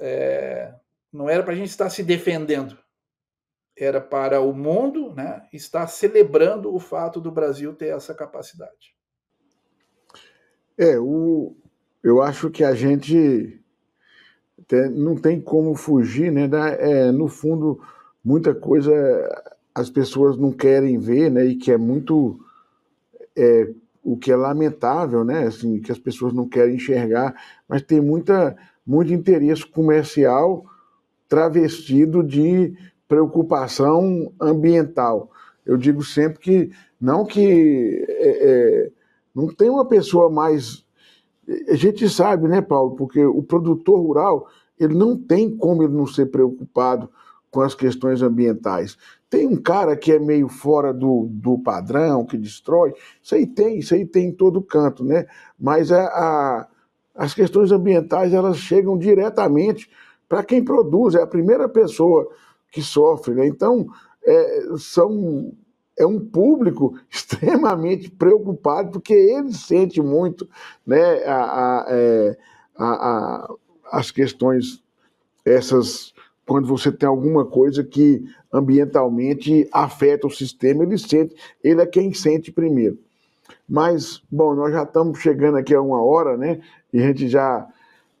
é, não era para a gente estar se defendendo era para o mundo, né, está celebrando o fato do Brasil ter essa capacidade. É, o, eu acho que a gente tem, não tem como fugir, né? Da, é, no fundo, muita coisa as pessoas não querem ver, né? E que é muito é, o que é lamentável, né? Assim, que as pessoas não querem enxergar, mas tem muita muito interesse comercial travestido de preocupação ambiental. Eu digo sempre que não que é, é, não tem uma pessoa mais a gente sabe, né, Paulo, porque o produtor rural ele não tem como ele não ser preocupado com as questões ambientais. Tem um cara que é meio fora do, do padrão, que destrói, isso aí tem, isso aí tem em todo canto, né? Mas a, a as questões ambientais elas chegam diretamente para quem produz, é a primeira pessoa que sofre. Né? Então, é, são, é um público extremamente preocupado, porque ele sente muito né, a, é, a, a, as questões, essas quando você tem alguma coisa que ambientalmente afeta o sistema, ele sente, ele é quem sente primeiro. Mas, bom, nós já estamos chegando aqui a uma hora, né? E a gente já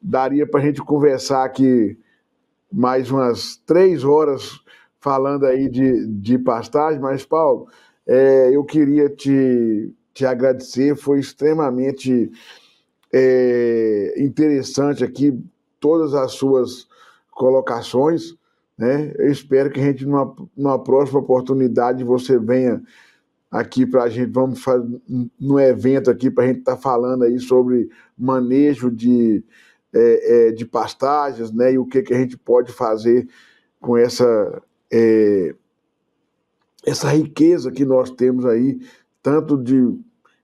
daria para a gente conversar aqui mais umas três horas falando aí de, de pastagem, mas, Paulo, é, eu queria te, te agradecer, foi extremamente é, interessante aqui todas as suas colocações. Né? Eu espero que a gente, numa, numa próxima oportunidade, você venha aqui para a gente, vamos fazer um evento aqui para a gente estar tá falando aí sobre manejo de, é, é, de pastagens, né? E o que, que a gente pode fazer com essa é, essa riqueza que nós temos aí, tanto de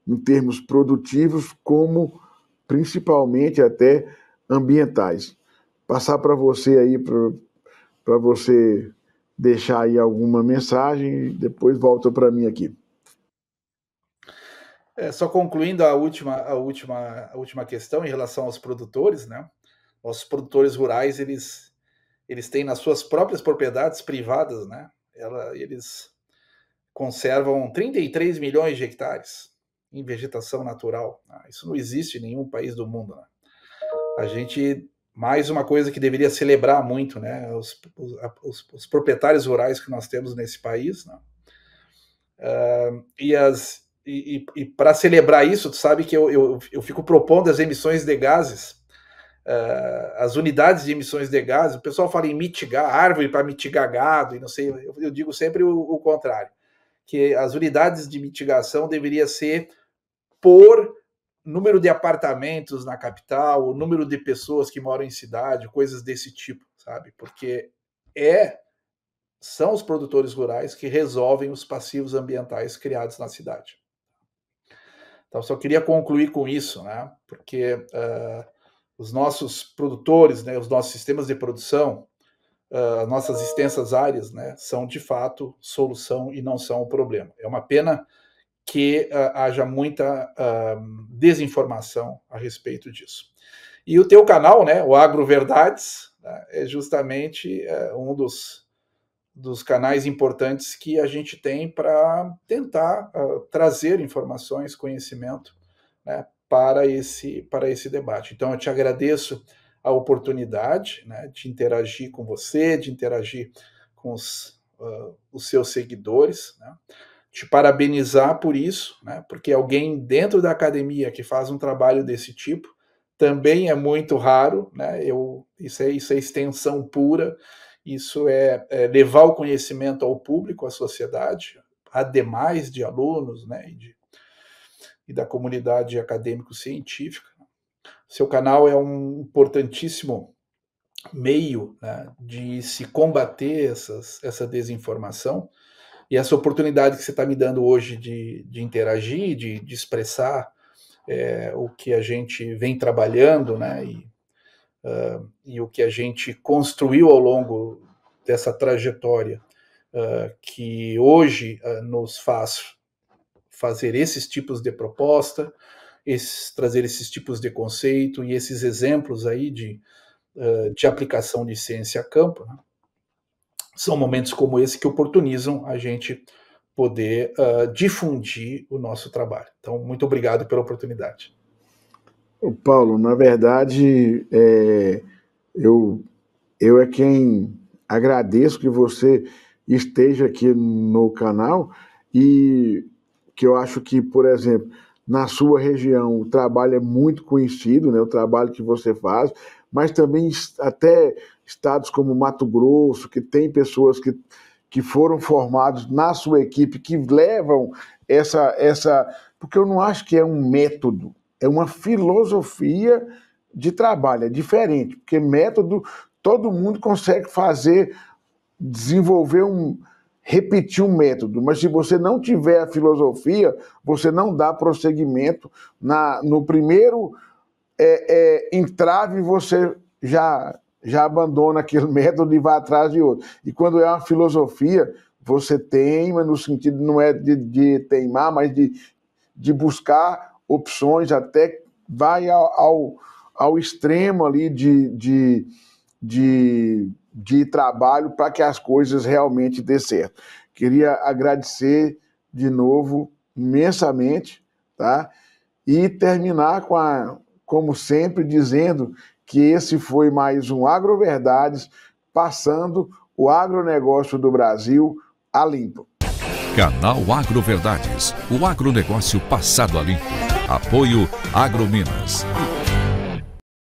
em termos produtivos como principalmente até ambientais. Passar para você aí para você deixar aí alguma mensagem e depois volta para mim aqui. É, só concluindo a última, a, última, a última questão em relação aos produtores, né? Nossos produtores rurais, eles, eles têm nas suas próprias propriedades privadas, né? Ela, eles conservam 33 milhões de hectares em vegetação natural. Ah, isso não existe em nenhum país do mundo. Né? A gente, mais uma coisa que deveria celebrar muito, né? Os, os, os proprietários rurais que nós temos nesse país, né? Uh, e as e, e, e para celebrar isso, tu sabe que eu, eu, eu fico propondo as emissões de gases, uh, as unidades de emissões de gases. O pessoal fala em mitigar, árvore para mitigar gado, e não sei, eu, eu digo sempre o, o, contrário, que as unidades de mitigação deveria ser por número de apartamentos na capital, o número de pessoas que moram em cidade, coisas desse tipo, sabe? Porque é são os produtores rurais que resolvem os passivos ambientais criados na cidade. Então, só queria concluir com isso, né? Porque uh, os nossos produtores, né, os nossos sistemas de produção, uh, nossas extensas áreas, né, são de fato solução e não são o problema. É uma pena que uh, haja muita desinformação a respeito disso. E o teu canal, né, o Agro Verdades, né, é justamente eh, um dos dos canais importantes que a gente tem para tentar uh, trazer informações, conhecimento né, para, esse, para esse debate. Então, eu te agradeço a oportunidade né, de interagir com você, de interagir com os, uh, os seus seguidores. Né? Te parabenizar por isso, né, porque alguém dentro da academia que faz um trabalho desse tipo também é muito raro. Né? Eu, isso, é, isso é extensão pura isso é, é levar o conhecimento ao público, à sociedade, ademais de alunos né, e, de, e da comunidade acadêmico-científica. Seu canal é um importantíssimo meio né, de se combater essas, essa desinformação e essa oportunidade que você está me dando hoje de, de interagir, de, de expressar é, o que a gente vem trabalhando, né, e, uh, e o que a gente construiu ao longo dessa trajetória uh, que hoje uh, nos faz fazer esses tipos de proposta, esses, trazer esses tipos de conceito e esses exemplos aí de, ah, de aplicação de ciência a campo, né? são momentos como esse que oportunizam a gente poder difundir o nosso trabalho. Então, muito obrigado pela oportunidade. Paulo, na verdade, é, eu, eu é quem agradeço que você esteja aqui no canal e que eu acho que, por exemplo, na sua região o trabalho é muito conhecido, né, o trabalho que você faz, mas também até estados como Mato Grosso, que tem pessoas que, que foram formados na sua equipe, que levam essa, essa. Porque eu não acho que é um método, é uma filosofia de trabalho, é diferente, porque método todo mundo consegue fazer, desenvolver um, repetir um método, mas se você não tiver a filosofia, você não dá prosseguimento na, no primeiro é, é, entrave, você já, já abandona aquele método e vai atrás de outro. E quando é uma filosofia, você teima no sentido não é de, de teimar, mas de, de buscar opções, até vai ao, ao, ao extremo ali de, de, de, de trabalho para que as coisas realmente dê certo. Queria agradecer de novo imensamente, tá? E terminar com a, como sempre, dizendo que esse foi mais um Agroverdades passando o agronegócio do Brasil a limpo. Canal Agroverdades, o agronegócio passado a limpo. Apoio AgroMinas.